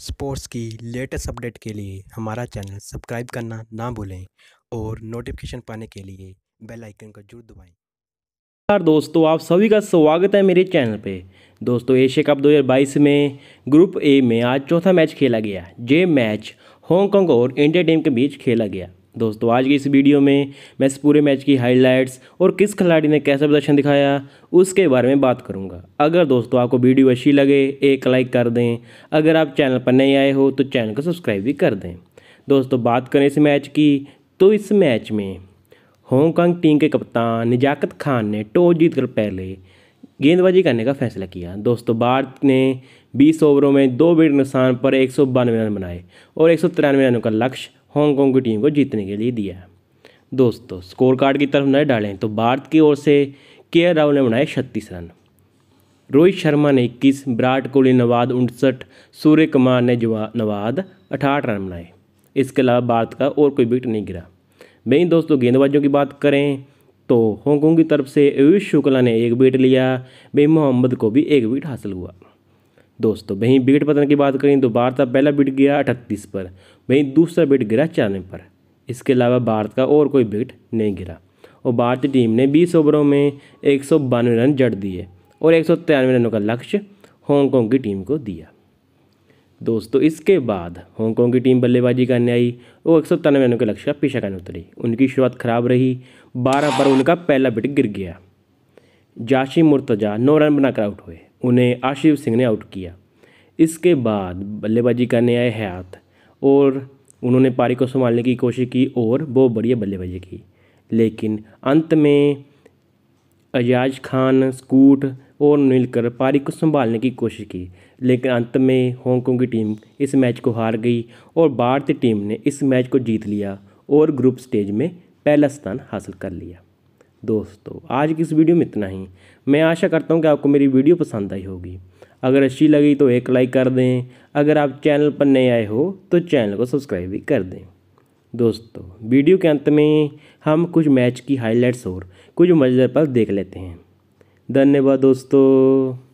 sports की latest update के लिए हमारा चैनल सब्सक्राइब करना ना भूलें और नोटिफिकेशन पाने के लिए बेल आइकन को जरूर दबाएं नमस्कार दोस्तों आप सभी का स्वागत है मेरे चैनल पे दोस्तों एशिया कप 2022 में ग्रुप ए में आज चौथा मैच खेला गया जे मैच हांगकांग और इंडिया टीम के बीच खेला गया दोस्तों आज की इस वीडियो में मैं इस पूरे मैच की हाइलाइट्स और किस खिलाड़ी ने कैसा प्रदर्शन दिखाया उसके बारे में बात करूंगा अगर दोस्तों आपको वीडियो अच्छी लगे एक लाइक कर दें अगर आप चैनल पर नए आए हो तो चैनल को सब्सक्राइब भी कर दें दोस्तों बात करें इस मैच की तो इस मैच में हांगकॉन्ग टीम के कप्तान निजाकत खान ने टॉस जीत पहले गेंदबाजी करने का फैसला किया दोस्तों भारत ने 20 ओवरों में दो विकेट नुकसान पर एक रन बनाए और एक रन का लक्ष्य हांगकांग की टीम को जीतने के लिए दिया दोस्तों स्कोर कार्ड की तरफ नजर डालें तो भारत की ओर से के राहुल ने बनाए छत्तीस रन रोहित शर्मा ने इक्कीस विराट कोहली नवाद उनसठ सूर्य कुमार ने नवाद अठारह रन बनाए इसके अलावा भारत का और कोई विकेट नहीं गिरा वहीं दोस्तों गेंदबाजों की बात करें तो हांगकांग की तरफ से आयुष शुक्ला ने एक विकेट लिया वहीं मोहम्मद को भी एक विकेट हासिल हुआ दोस्तों वहीं विकेट पतन की बात करें तो भारत का पहला बिट गिरा अठतीस पर वहीं दूसरा बिट गिरा चानवे पर इसके अलावा भारत का और कोई बिकट नहीं गिरा और भारतीय टीम ने बीस ओवरों में एक रन जड़ दिए और एक रनों का लक्ष्य हांगकॉन्ग की टीम को दिया दोस्तों इसके बाद हांगकॉन्ग की टीम बल्लेबाजी करने आई और एक सौ तिरानवे रनों के लक्ष्य का पीछा करने उतरी उनकी शुरुआत खराब रही बारह पर उनका पहला बिट गिर गया जाशी मुर्तजा नौ रन बनाकर आउट हुए उन्हें आशिफ सिंह ने आउट किया इसके बाद बल्लेबाजी करने आए हयात और उन्होंने पारी को संभालने की कोशिश की और वो बढ़िया बल्लेबाजी की लेकिन अंत में अजाज खान स्कूट और मिलकर पारी को संभालने की कोशिश की लेकिन अंत में हांगकॉन्ग की टीम इस मैच को हार गई और भारतीय टीम ने इस मैच को जीत लिया और ग्रुप स्टेज में पहला स्थान हासिल कर लिया दोस्तों आज की इस वीडियो में इतना ही मैं आशा करता हूँ कि आपको मेरी वीडियो पसंद आई होगी अगर अच्छी लगी तो एक लाइक कर दें अगर आप चैनल पर नए आए हो तो चैनल को सब्सक्राइब भी कर दें दोस्तों वीडियो के अंत में हम कुछ मैच की हाइलाइट्स और कुछ मजेदार पल देख लेते हैं धन्यवाद दोस्तों